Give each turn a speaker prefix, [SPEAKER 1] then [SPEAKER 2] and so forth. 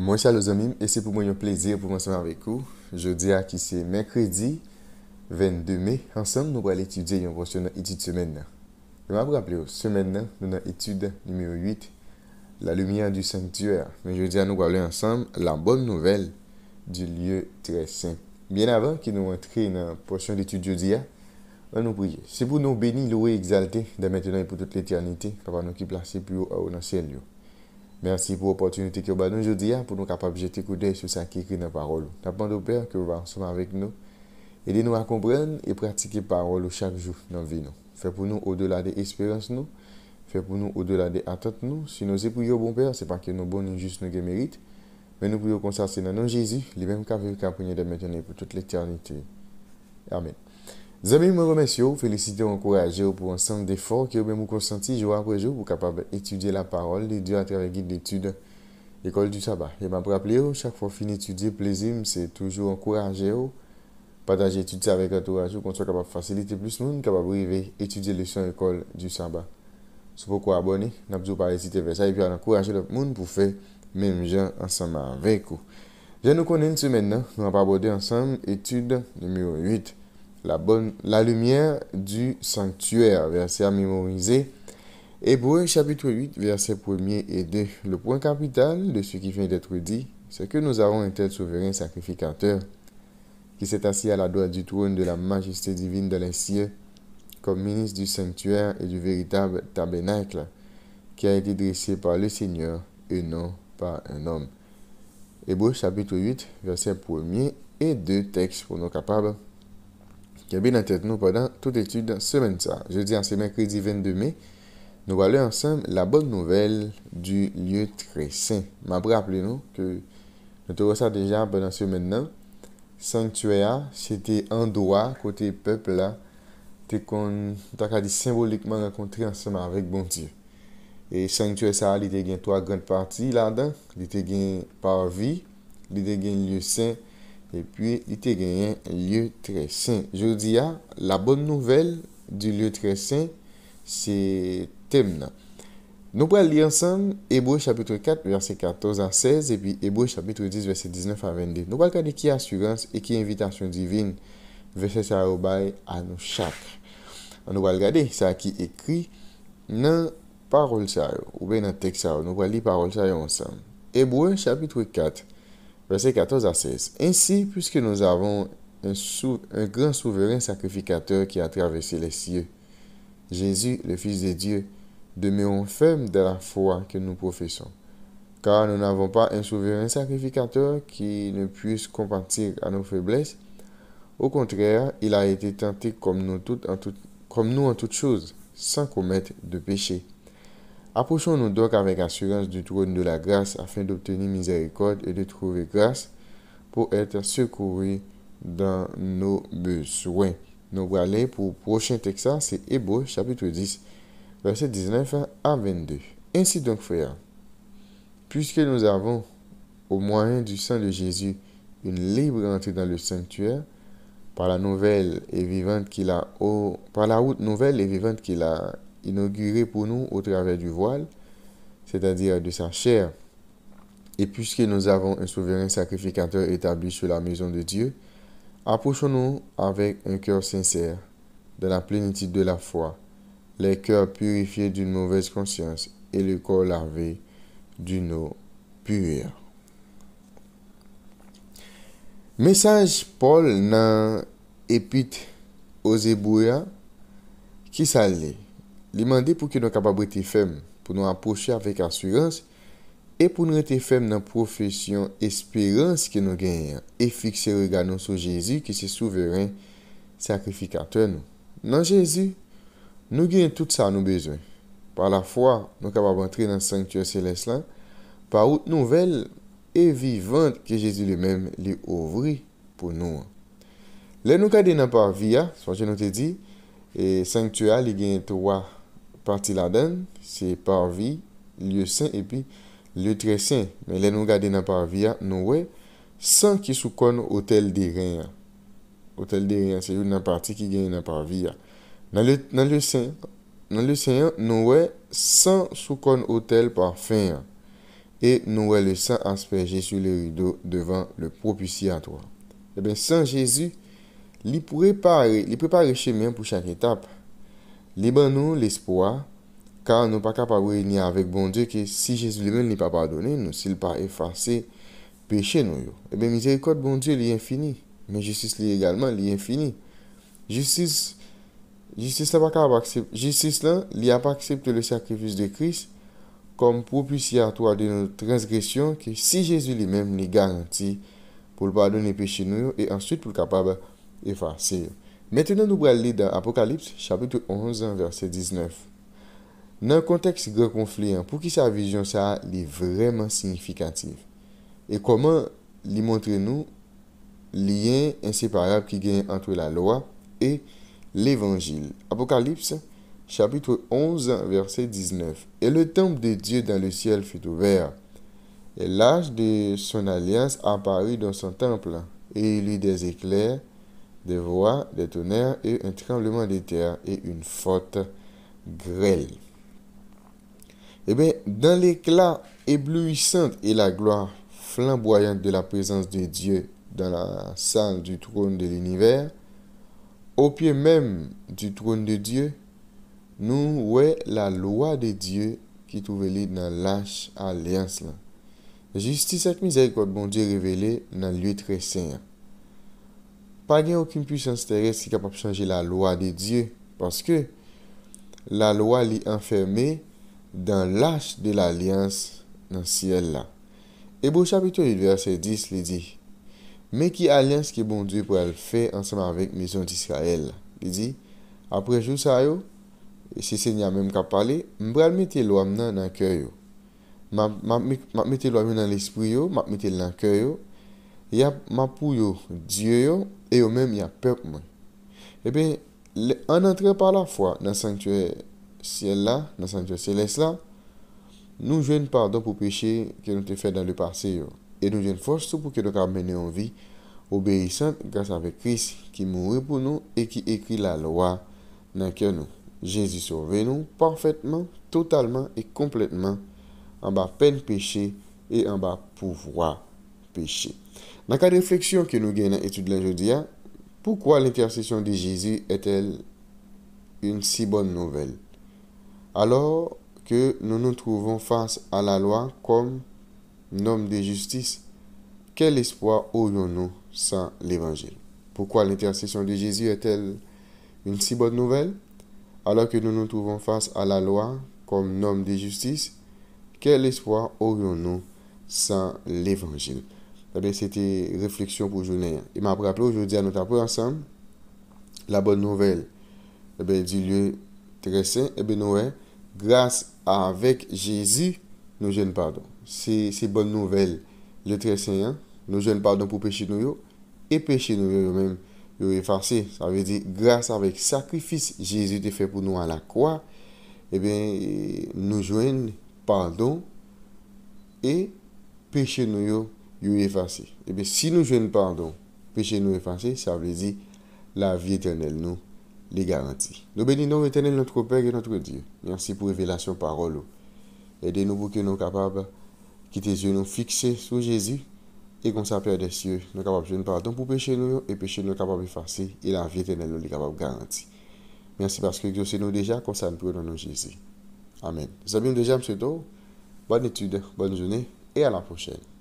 [SPEAKER 1] Mwen chal o zanmim, e se pou mwen yon plezir pou mwen seman vekou, jodi a ki se menkredi, 22 me, ansanm nou pral etudye yon porsyon nan etude semen nan. Mwen apraple yo, semen nan, nan etude nimeyo 8, la lumiye an du sanktyuer, men jodi a nou pral le ansanm la bon nouvel di lye tre sen. Bien avan ki nou entri nan porsyon detude jodi a, an nou priye, se pou nou beni lou e exalte, dan men tenan e pou tout l'eternite, kapa nou ki plase pyo a ou nan selyo. Mersi pou opotunite ki ou ba nou jodi ya pou nou kapap jete koude sou sa ki ekri nan parolou. Tapan do pèr ki ou ba ansouman vek nou, edi nou akomprene e pratike parolou chak jou nan vi nou. Fè pou nou ou dola de eksperans nou, fè pou nou ou dola de atat nou, si nou se pou yo bon pèr, se pa ki nou bon nou jist nou ge merite, men nou pou yo konsase nan nou Jezi, li menm ka vek aponye de menjene pou tout l'eternite. Amen. Zami mwen remes yo, felisite ou ankoraje ou pou ansan de for ki ou mwen mwen konsanti jou apre jou pou kapap etudye la parol de diyo atreve git de etude ekol du Saba. Eman pou aple yo, chak pou fin etudye, plezim, se toujou ankoraje ou, pataje etudye avèk ankoraje ou kon so kapap fasilite plus moun, kapap brive etudye lesyon ekol du Saba. Sou pou kou abone, nan pzou pari etudye vè sa, epi an ankoraje lop moun pou fè menm jen ansanman vek ou. Je nou konen semen nan, nou anpap abode ansanm, etude de miyon yut. la, bonne, la lumière du sanctuaire, verset à mémoriser. Hébreu chapitre 8, verset 1 et 2. Le point capital de ce qui vient d'être dit, c'est que nous avons un tel souverain sacrificateur qui s'est assis à la droite du trône de la majesté divine de les cieux comme ministre du sanctuaire et du véritable tabernacle qui a été dressé par le Seigneur et non par un homme. Hébreu chapitre 8, verset 1 et 2 texte pour nous capables Gyebi nan tet nou padan tout etude semen sa. Je di an semen kredi 22 me, nou wale ansem la bon nouvel du lye tre sen. Mabre aple nou ke nou te wosa deja banan semen nan, sanktue a, se te andoua kote pepl la, te kon takadi simbolikman rakontri ansem avik bon diyo. E sanktue sa li te gen toa gant parti la dan, li te gen parvi, li te gen lye sen, Et puis, l'iterien lieu très saint. Je vous dis ya, ah, la bonne nouvelle du lieu très saint, c'est thème nan. Nou pral li ansan, Eboe chapitre 4, verset 14 a 16, et puis Eboe chapitre 10, verset 19 a 22. Nou pral kade ki asurance e ki invitasyon divine, verset sa ou baye, a nou chakre. Nou pral gade, sa ki ekri nan parol sa ou, ou ben nan tek sa ou. Nou pral li parol sa ou ansan. Eboe chapitre 4. versets 14 à 16. Ainsi, puisque nous avons un, grand souverain sacrificateur qui a traversé les cieux, Jésus, le Fils de Dieu, demeurons fermes de la foi que nous professons. Car nous n'avons pas un souverain sacrificateur qui ne puisse compatir à nos faiblesses. Au contraire, il a été tenté comme nous, en tout, comme nous en toutes choses, sans commettre de péché. Approchons-nous donc avec assurance du trône de la grâce afin d'obtenir miséricorde et de trouver grâce pour être secourus dans nos besoins. Nous allons pour le prochain texte, c'est Hébreu chapitre 10, verset 19 à 22. Ainsi donc, frères, puisque nous avons, au moyen du sang de Jésus, une libre entrée dans le sanctuaire, par la nouvelle et vivante qu'il a, par la route nouvelle et vivante qu'il a inauguré pour nous au travers du voile, c'est-à-dire de sa chair. Et puisque nous avons un souverain sacrificateur établi sur la maison de Dieu, approchons-nous avec un cœur sincère, dans la plénitude de la foi, les cœurs purifiés d'une mauvaise conscience et le corps lavé d'une eau pure. Message Paul dans épite aux qui qui Li mande pou ki nou kabab rete fem, pou nou aposhe avèk asurans, e pou nou rete fem nan profesyon espérans ki nou genyen, e fikse rega nou sou Jezou ki se souveren sakrifika tè nou. Nan Jezou, nou genyen tout sa nou bezwen. Par la fwa, nou kabab antre nan sanktyon seles lan, par out nouvel e vivant ki Jezou le mèm li ouvri pou nou. Le nou kade nan par via, so jen nou te di, e sanktyon li genyen towa parti la den, se parvi liyo sen epi liyo tre sen men le nou gade nan parvi ya nou we san ki sou kon hotel de reyn hotel de reyn se yo nan parti ki genye nan parvi ya nan le sen nan le sen ya nou we san sou kon hotel parfin e nou we le san asperje sou le rido devan le propusya to eh san jesu li prepare li prepare chemen pou chak etap li ban nou l'espoa ka nou pa kapabwe ni avek bon Diyo ki si Jezu li men li pa padone, nou sil pa efase peche nou yo. Ebe, eh mizerikot bon Diyo li infini, men justice li egalman li infini. Justice, justice la pa aksepte le sakrifis de Kris kom propusia to ade nou transgresyon ki si Jezu li men li garanti pou l'padone peche nou yo e answit pou l'kapab efase yo. Maintenant, nous allons lire dans Apocalypse, chapitre 11, verset 19. Dans un contexte grand conflit, pour qui sa vision ça est vraiment significative Et comment lui montrer nous lien inséparable qui gagne entre la loi et l'évangile Apocalypse, chapitre 11, verset 19. Et le temple de Dieu dans le ciel fut ouvert. Et l'âge de son alliance apparut dans son temple, et il eut des éclairs des voix, des tonnerres et un tremblement de terre et une forte grêle. Eh bien, dans l'éclat éblouissant et la gloire flamboyante de la présence de Dieu dans la salle du trône de l'univers, au pied même du trône de Dieu, nous voyons la loi de Dieu qui trouvait dans l'âge alliance. Justice et miséricorde, bon Dieu révélé dans le très saint. pa gen akim pwisans teres li kapap chanje la lwa de Diyo paske la lwa li enferme dan lache de l'alyans nan Siyel la. Ebo chapitou yu de verase 10 li di, me ki alyans ki bon Diyo pou el fe ansama avik mizon di Siyel la. Li di, apre Jousa yo, se se nye amem kap pale, mbra mwete lwa mnen nan kyo yo. Mwa mwete lwa mnen nan l'espri yo, mwa mwete lwen nan kyo yo, ya mapou yo diyo yo, e yo menm ya pep mwen. E ben, an entre par la fwa, nan sanktuey siel la, nan sanktuey seles la, nou jwen pardon pou peche ke nou te fè dan le pase yo. E nou jwen fòs tou pou ke nou ka mène yon vi obeysant grase ave kris ki mouwe pou nou e ki ekri la loa nan kè nou. Jezi souve nou parfaitman, totalman, e kompletman an ba pen peche e an ba pouvoi peche. E ben, Dans la réflexion que nous avons dans l'étude de aujourd'hui, pourquoi l'intercession de Jésus est-elle une si bonne nouvelle Alors que nous nous trouvons face à la loi comme un homme de justice, quel espoir aurions-nous sans l'Évangile Pourquoi l'intercession de Jésus est-elle une si bonne nouvelle Alors que nous nous trouvons face à la loi comme un homme de justice, quel espoir aurions-nous sans l'Évangile Sebe, sete refleksyon pou jounen. Eman apraplo, joun di anot apou ansan. La bon nouvel. Sebe, eh di lye tresen. Eh Ebe nouwe, gras avek jizi nou joun pardon. Se bon nouvel. Le tresen, nou joun pardon pou peche nou yo. E peche nou yo yo men. Eh yo e farsen. Sa ve di gras avek sakrifis jizi te fe pou nou an la kwa. Ebe nou joun pardon. E peche nou yo. est effacé. Et eh bien, si nous jouons pardon, péché nous effacé, ça veut dire la vie éternelle nous les garantit. Nous bénissons éternel notre Père et notre Dieu. Merci pour révélation parole. Aidez-nous pour que nous soyons capables de yeux nous fixer sur Jésus et qu'on s'appelle des cieux. Nous sommes capables de jouer pardon pour péché nous et péché nous capable effacer et la vie éternelle nous est capable de garantir. Merci parce que Dieu sait nous déjà comme ça nous nous Jésus. Amen. Nous avons déjà, M. Do. Bonne étude, bonne journée et à la prochaine.